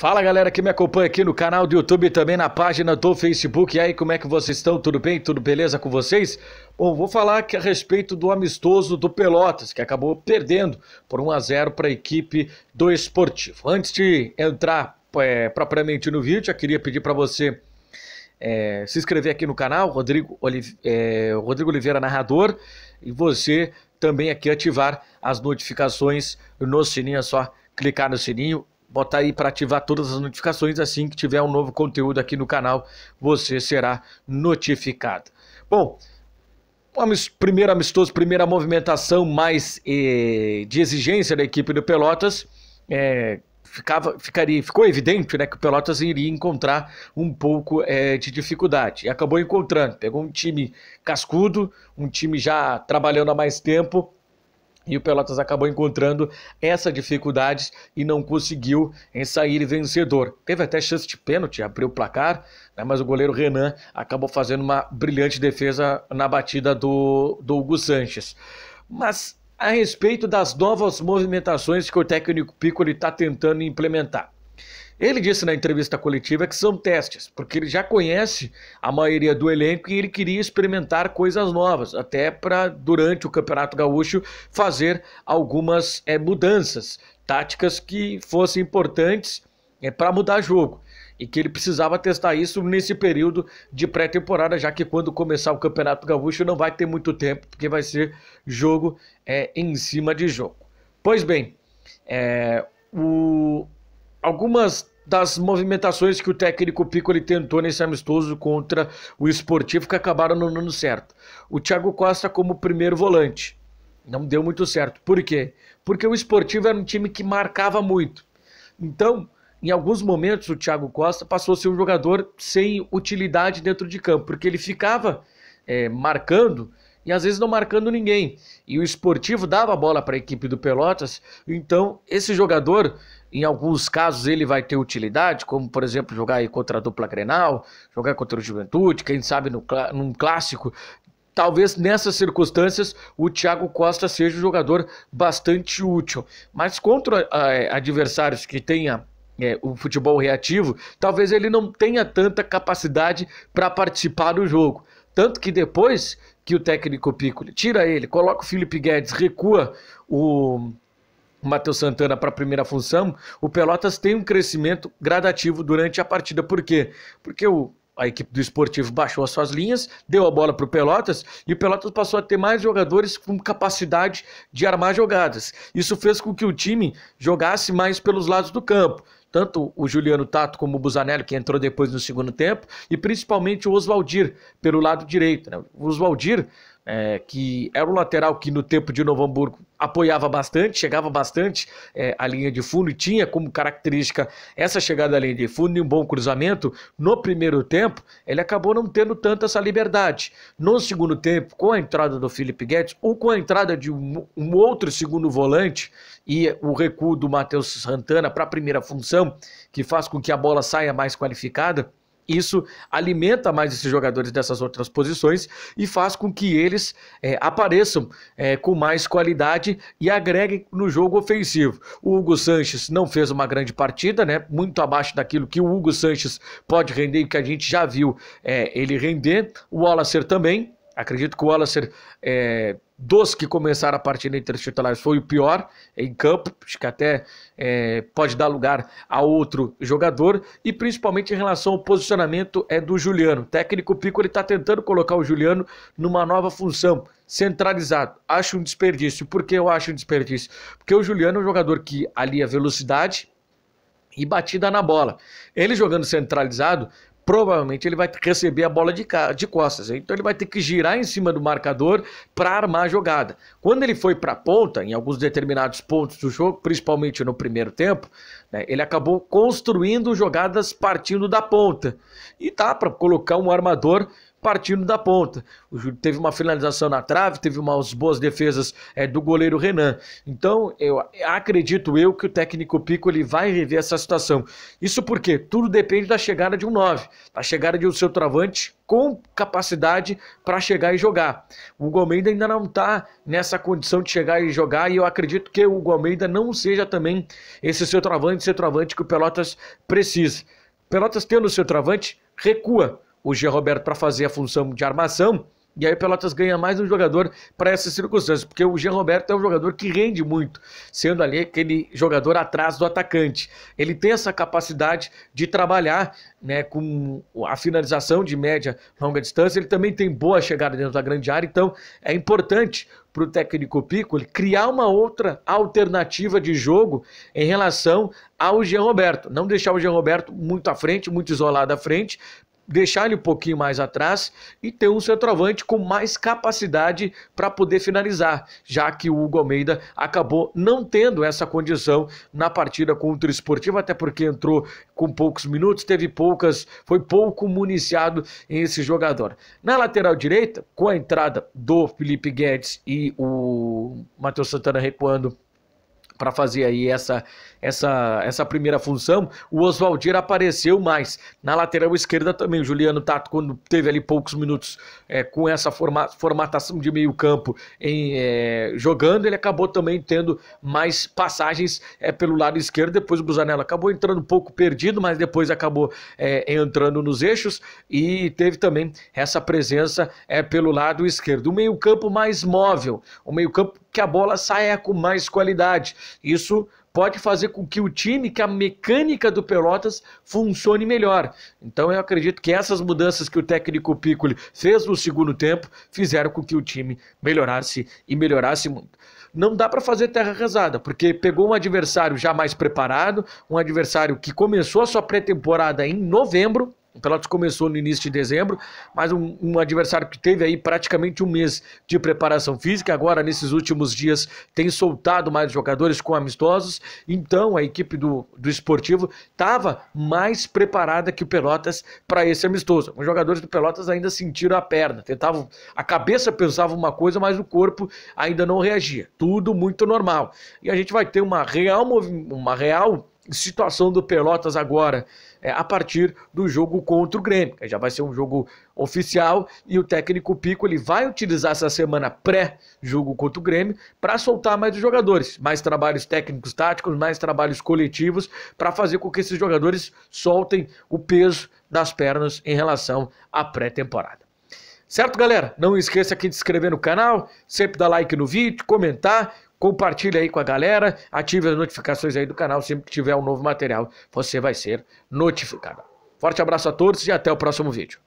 Fala galera que me acompanha aqui no canal do YouTube e também na página do Facebook. E aí, como é que vocês estão? Tudo bem? Tudo beleza com vocês? Bom, vou falar aqui a respeito do amistoso do Pelotas, que acabou perdendo por 1 a 0 para a equipe do Esportivo. Antes de entrar é, propriamente no vídeo, eu queria pedir para você é, se inscrever aqui no canal, Rodrigo, Olive, é, Rodrigo Oliveira Narrador, e você também aqui ativar as notificações no sininho, é só clicar no sininho Bota aí para ativar todas as notificações assim que tiver um novo conteúdo aqui no canal, você será notificado. Bom, primeiro amistoso, primeira movimentação mais eh, de exigência da equipe do Pelotas. Eh, ficava, ficaria, ficou evidente né, que o Pelotas iria encontrar um pouco é, de dificuldade. E acabou encontrando. Pegou um time cascudo, um time já trabalhando há mais tempo, e o Pelotas acabou encontrando essa dificuldade e não conseguiu em sair vencedor. Teve até chance de pênalti, abriu o placar, né, mas o goleiro Renan acabou fazendo uma brilhante defesa na batida do, do Hugo Sanches. Mas a respeito das novas movimentações que o técnico Piccoli está tentando implementar. Ele disse na entrevista coletiva que são testes, porque ele já conhece a maioria do elenco e ele queria experimentar coisas novas, até para, durante o Campeonato Gaúcho, fazer algumas é, mudanças táticas que fossem importantes é, para mudar jogo. E que ele precisava testar isso nesse período de pré-temporada, já que quando começar o Campeonato Gaúcho não vai ter muito tempo, porque vai ser jogo é, em cima de jogo. Pois bem, é, o algumas das movimentações que o técnico Pico ele tentou nesse amistoso contra o esportivo que acabaram não dando certo. O Thiago Costa como primeiro volante. Não deu muito certo. Por quê? Porque o esportivo era um time que marcava muito. Então, em alguns momentos, o Thiago Costa passou a ser um jogador sem utilidade dentro de campo, porque ele ficava é, marcando e às vezes não marcando ninguém. E o esportivo dava a bola para a equipe do Pelotas, então esse jogador, em alguns casos, ele vai ter utilidade, como por exemplo jogar aí contra a dupla Grenal, jogar contra o Juventude, quem sabe no, num clássico talvez nessas circunstâncias o Thiago Costa seja um jogador bastante útil. Mas contra é, adversários que tenha é, o futebol reativo, talvez ele não tenha tanta capacidade para participar do jogo. Tanto que depois que o técnico Piccoli tira ele, coloca o Felipe Guedes, recua o Matheus Santana para a primeira função, o Pelotas tem um crescimento gradativo durante a partida. Por quê? Porque o a equipe do esportivo baixou as suas linhas, deu a bola para o Pelotas e o Pelotas passou a ter mais jogadores com capacidade de armar jogadas. Isso fez com que o time jogasse mais pelos lados do campo tanto o Juliano Tato como o Busanelli, que entrou depois no segundo tempo, e principalmente o Oswaldir, pelo lado direito. Né? O Oswaldir, é, que era é o lateral que no tempo de Novo Hamburgo apoiava bastante, chegava bastante é, a linha de fundo e tinha como característica essa chegada à linha de fundo e um bom cruzamento. No primeiro tempo, ele acabou não tendo tanta essa liberdade. No segundo tempo, com a entrada do Felipe Guedes ou com a entrada de um, um outro segundo volante e o recuo do Matheus Santana para a primeira função, que faz com que a bola saia mais qualificada isso alimenta mais esses jogadores dessas outras posições e faz com que eles é, apareçam é, com mais qualidade e agreguem no jogo ofensivo. O Hugo Sanches não fez uma grande partida, né? muito abaixo daquilo que o Hugo Sanches pode render e que a gente já viu é, ele render. O Wallacer também Acredito que o Wallace, é, dos que começaram a partida titulares, foi o pior em campo, acho que até é, pode dar lugar a outro jogador, e principalmente em relação ao posicionamento é do Juliano. O técnico Pico está tentando colocar o Juliano numa nova função, centralizado. Acho um desperdício. Por que eu acho um desperdício? Porque o Juliano é um jogador que alia velocidade, e batida na bola. Ele jogando centralizado, provavelmente ele vai receber a bola de, de costas. Então ele vai ter que girar em cima do marcador para armar a jogada. Quando ele foi para a ponta, em alguns determinados pontos do jogo, principalmente no primeiro tempo, né, ele acabou construindo jogadas partindo da ponta. E dá para colocar um armador partindo da ponta. O Júlio teve uma finalização na trave, teve umas boas defesas é, do goleiro Renan. Então, eu acredito eu que o técnico Pico ele vai rever essa situação. Isso porque tudo depende da chegada de um 9, da chegada de um seu travante com capacidade para chegar e jogar. O Hugo Almeida ainda não está nessa condição de chegar e jogar e eu acredito que o Hugo Almeida não seja também esse seu travante, seu travante que o Pelotas precisa. Pelotas tendo o seu travante, recua o Jean Roberto para fazer a função de armação. E aí o Pelotas ganha mais um jogador para essas circunstâncias, porque o Jean Roberto é um jogador que rende muito, sendo ali aquele jogador atrás do atacante. Ele tem essa capacidade de trabalhar né, com a finalização de média longa distância, ele também tem boa chegada dentro da grande área, então é importante para o técnico Piccoli criar uma outra alternativa de jogo em relação ao Jean Roberto. Não deixar o Jean Roberto muito à frente, muito isolado à frente, deixar ele um pouquinho mais atrás e ter um centroavante com mais capacidade para poder finalizar, já que o Hugo Almeida acabou não tendo essa condição na partida contra o Esportivo, até porque entrou com poucos minutos, teve poucas, foi pouco municiado em esse jogador. Na lateral direita, com a entrada do Felipe Guedes e o Matheus Santana recuando para fazer aí essa, essa, essa primeira função, o Oswaldir apareceu mais. Na lateral esquerda também, o Juliano Tato, quando teve ali poucos minutos é, com essa forma, formatação de meio campo em, é, jogando, ele acabou também tendo mais passagens é, pelo lado esquerdo, depois o Busanello acabou entrando um pouco perdido, mas depois acabou é, entrando nos eixos e teve também essa presença é, pelo lado esquerdo. O meio campo mais móvel, o meio campo que a bola saia com mais qualidade. Isso pode fazer com que o time, que a mecânica do Pelotas funcione melhor. Então eu acredito que essas mudanças que o técnico Piccoli fez no segundo tempo fizeram com que o time melhorasse e melhorasse muito. Não dá para fazer terra rezada, porque pegou um adversário já mais preparado, um adversário que começou a sua pré-temporada em novembro, o Pelotas começou no início de dezembro, mas um, um, adversário que teve aí praticamente um mês de preparação física, agora nesses últimos dias tem soltado mais jogadores com amistosos, então a equipe do, do esportivo estava mais preparada que o Pelotas para esse amistoso. Os jogadores do Pelotas ainda sentiram a perna, tentavam, a cabeça pensava uma coisa, mas o corpo ainda não reagia. Tudo muito normal. E a gente vai ter uma real, uma real situação do Pelotas agora, é, a partir do jogo contra o Grêmio. Já vai ser um jogo oficial e o técnico Pico ele vai utilizar essa semana pré-jogo contra o Grêmio para soltar mais os jogadores, mais trabalhos técnicos táticos, mais trabalhos coletivos para fazer com que esses jogadores soltem o peso das pernas em relação à pré-temporada. Certo, galera? Não esqueça aqui de se inscrever no canal, sempre dar like no vídeo, comentar, Compartilhe aí com a galera, ative as notificações aí do canal. Sempre que tiver um novo material, você vai ser notificado. Forte abraço a todos e até o próximo vídeo.